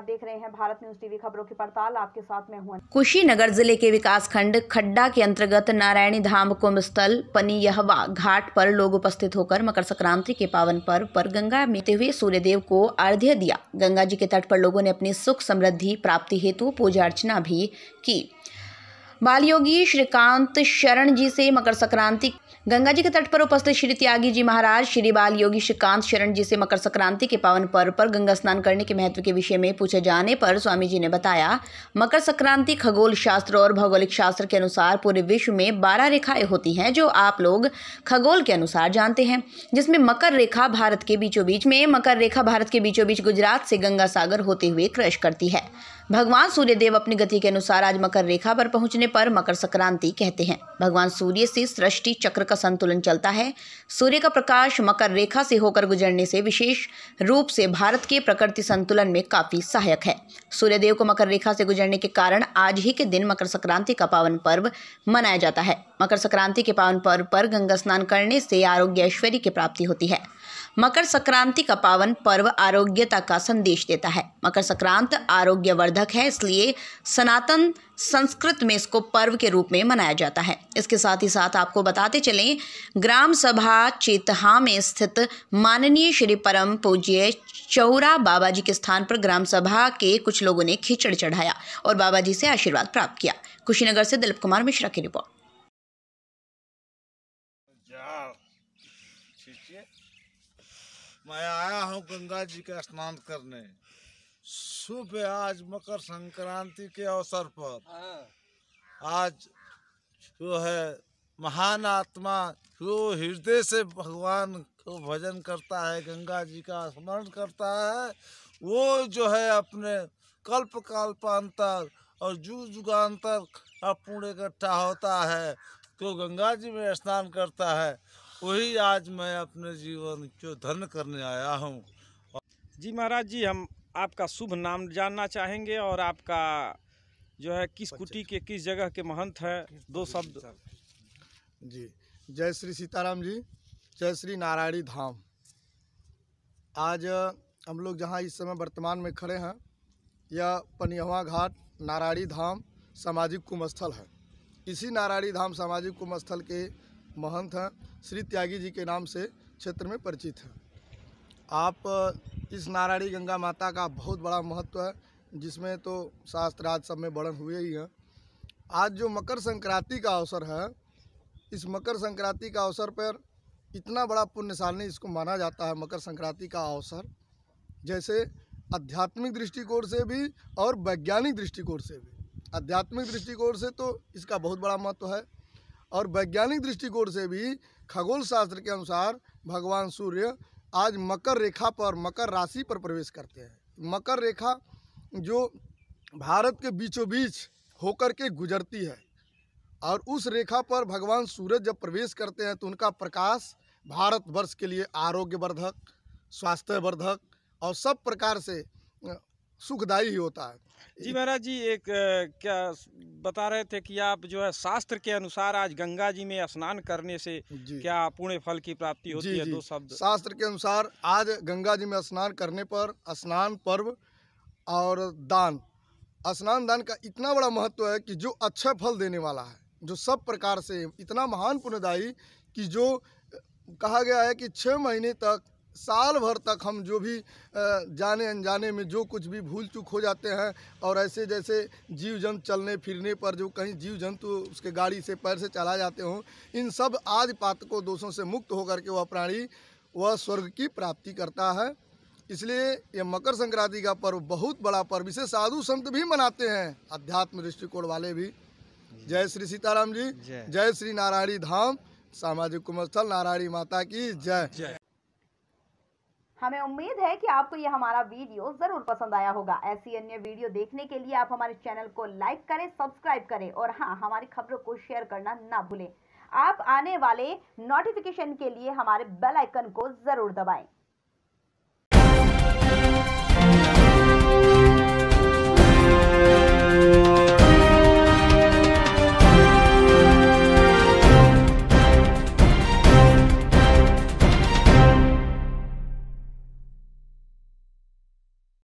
आप देख रहे हैं भारत न्यूज टीवी खबरों की पड़ताल आपके साथ में हूँ कुशीनगर जिले के विकास खंड खड्डा के अंतर्गत नारायणी धाम कुंभ स्थल पनियहवा घाट पर लोग उपस्थित होकर मकर संक्रांति के पावन पर्व पर गंगा मीते हुए सूर्यदेव को अर्ध्य दिया गंगा जी के तट पर लोगों ने अपनी सुख समृद्धि प्राप्ति हेतु पूजा अर्चना भी की बाल योगी श्रीकांत शरण जी से मकर संक्रांति गंगा जी के तट पर उपस्थित श्री त्यागी जी महाराज श्री बाल योगी श्रीकांत शरण जी से मकर संक्रांति के पावन पर्व पर गंगा स्नान करने के महत्व के विषय में पूछे जाने पर स्वामी जी ने बताया मकर संक्रांति खगोल शास्त्र और भौगोलिक शास्त्र के अनुसार पूरे विश्व में बारह रेखाएं होती हैं जो आप लोग खगोल के अनुसार जानते हैं जिसमें मकर रेखा भारत के बीचों बीच में मकर रेखा भारत के बीचों बीच गुजरात से गंगा सागर होते हुए क्रश करती है भगवान सूर्यदेव अपनी गति के अनुसार आज मकर रेखा पर पहुंचने पर मकर संक्रांति कहते हैं भगवान सूर्य से सृष्टि चक्र का संतुलन चलता है सूर्य का प्रकाश मकर रेखा से होकर गुजरने से विशेष रूप से भारत के प्रकृति संतुलन में काफ़ी सहायक है सूर्यदेव को मकर रेखा से गुजरने के कारण आज ही के दिन मकर संक्रांति का पावन पर्व मनाया जाता है मकर संक्रांति के पावन पर्व पर गंगा स्नान करने से आरोग्य ऐश्वर्य की प्राप्ति होती है मकर संक्रांति का पावन पर्व आरोग्यता का संदेश देता है मकर संक्रांत आरोग्यवर्धक है इसलिए सनातन संस्कृत में इसको पर्व के रूप में मनाया जाता है इसके साथ ही साथ आपको बताते चलें ग्राम सभा चेतहा में स्थित माननीय श्री परम पूज्य चौरा बाबा जी के स्थान पर ग्राम सभा के कुछ लोगों ने खिचड़ चढ़ाया और बाबा जी से आशीर्वाद प्राप्त किया कुशीनगर से दिलीप कुमार मिश्रा की रिपोर्ट मैं आया हूँ गंगा जी का स्नान करने शुभ आज मकर संक्रांति के अवसर पर हाँ। आज जो है महान आत्मा जो हृदय से भगवान को भजन करता है गंगा जी का स्मरण करता है वो जो है अपने कल्प कल्पांतर और जुग जुगान्तर का पुण्य इकट्ठा होता है तो गंगा जी में स्नान करता है वही आज मैं अपने जीवन को धन करने आया हूँ जी महाराज जी हम आपका शुभ नाम जानना चाहेंगे और आपका जो है किस कुटी के किस जगह के महंत है दो शब्द जी जय श्री सीताराम जी जय श्री नारायणी धाम आज हम लोग जहाँ इस समय वर्तमान में खड़े हैं यह पनिहवा घाट नारायणी धाम सामाजिक कुंभ स्थल है इसी नारायणी धाम सामाजिक कुंभ स्थल के महंत हैं श्री त्यागी जी के नाम से क्षेत्र में परिचित हैं आप इस नारायणी गंगा माता का बहुत बड़ा महत्व है जिसमें तो शास्त्र आज सब में वर्णन हुए ही हैं आज जो मकर संक्रांति का अवसर है इस मकर संक्रांति का अवसर पर इतना बड़ा पुण्यशाली इसको माना जाता है मकर संक्रांति का अवसर जैसे आध्यात्मिक दृष्टिकोण से भी और वैज्ञानिक दृष्टिकोण से भी आध्यात्मिक दृष्टिकोण से तो इसका बहुत बड़ा महत्व है और वैज्ञानिक दृष्टिकोण से भी खगोल शास्त्र के अनुसार भगवान सूर्य आज मकर रेखा पर मकर राशि पर प्रवेश करते हैं मकर रेखा जो भारत के बीचों बीच होकर के गुजरती है और उस रेखा पर भगवान सूरज जब प्रवेश करते हैं तो उनका प्रकाश भारतवर्ष के लिए आरोग्यवर्धक स्वास्थ्यवर्धक और सब प्रकार से सुखदायी ही होता है जी महाराज जी एक क्या बता रहे थे कि आप जो है शास्त्र के अनुसार आज गंगा जी में स्नान करने से क्या पुण्य फल की प्राप्ति होती है दो शब्द शास्त्र के अनुसार आज गंगा जी में स्नान करने पर स्नान पर्व और दान स्नान दान का इतना बड़ा महत्व है कि जो अच्छा फल देने वाला है जो सब प्रकार से इतना महान पुण्यदायी कि जो कहा गया है कि छः महीने तक साल भर तक हम जो भी जाने अनजाने में जो कुछ भी भूल चूक हो जाते हैं और ऐसे जैसे जीव जंतु चलने फिरने पर जो कहीं जीव जंतु उसके गाड़ी से पैर से चला जाते हों इन सब आदि पातकों दोषों से मुक्त होकर के वह प्राणी वह स्वर्ग की प्राप्ति करता है इसलिए यह मकर संक्रांति का पर्व बहुत बड़ा पर्व इसे साधु संत भी मनाते हैं अध्यात्म दृष्टिकोण वाले भी जय श्री सीताराम जी जय श्री नारायणी धाम सामाजिक कुमस्थल नारायणी माता की जय हमें उम्मीद है कि आपको ये हमारा वीडियो ज़रूर पसंद आया होगा ऐसी अन्य वीडियो देखने के लिए आप हमारे चैनल को लाइक करें सब्सक्राइब करें और हाँ हमारी खबरों को शेयर करना ना भूलें आप आने वाले नोटिफिकेशन के लिए हमारे बेल आइकन को ज़रूर दबाएं